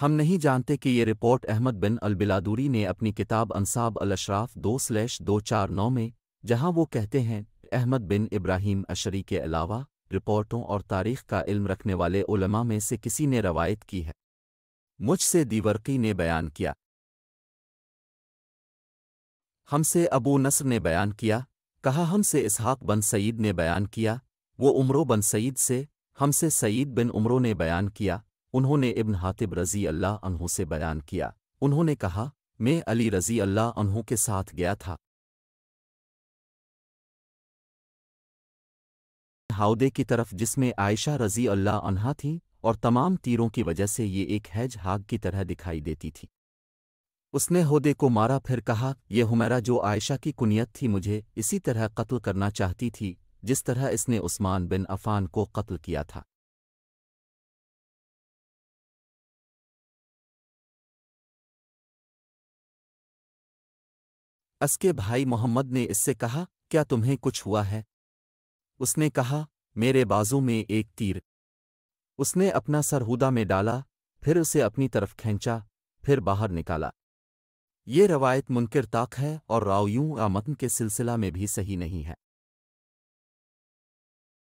हम नहीं जानते कि ये रिपोर्ट अहमद बिन अलबिलादूरी ने अपनी किताब अनसाब अल अशराफ़ दो स्लैश दो चार नौ में जहां वो कहते हैं अहमद बिन इब्राहिम अशरी के अलावा रिपोर्टों और तारीख का इल्म रखने वाले उलमा में से किसी ने रवायत की है मुझसे दीवरकी ने बयान किया हमसे अबू नसर ने बयान किया कहा हमसे इसहाक बन सईद ने बयान किया वो उम्रो बन सईद से हमसे सईद बिन उमरों ने बयान किया उन्होंने इब्न हातिब रज़ी अल्लाह अनहों से बयान किया उन्होंने कहा मैं अली रज़ी अल्लाह अनहों के साथ गया था हाउदे की तरफ जिसमें आयशा रज़ी अल्लाह अनहा थी और तमाम तीरों की वजह से ये एक हैज हाग की तरह दिखाई देती थी उसने होदे को मारा फिर कहा यह हुमैरा जो आयशा की कुनियत थी मुझे इसी तरह कत्ल करना चाहती थी जिस तरह इसने उस्मान बिन अफान को कत्ल किया था असके भाई मोहम्मद ने इससे कहा क्या तुम्हें कुछ हुआ है उसने कहा मेरे बाजू में एक तीर उसने अपना हुदा में डाला फिर उसे अपनी तरफ खींचा फिर बाहर निकाला ये रवायत मुनकर ताक है और रावयूं आमतन के सिलसिला में भी सही नहीं है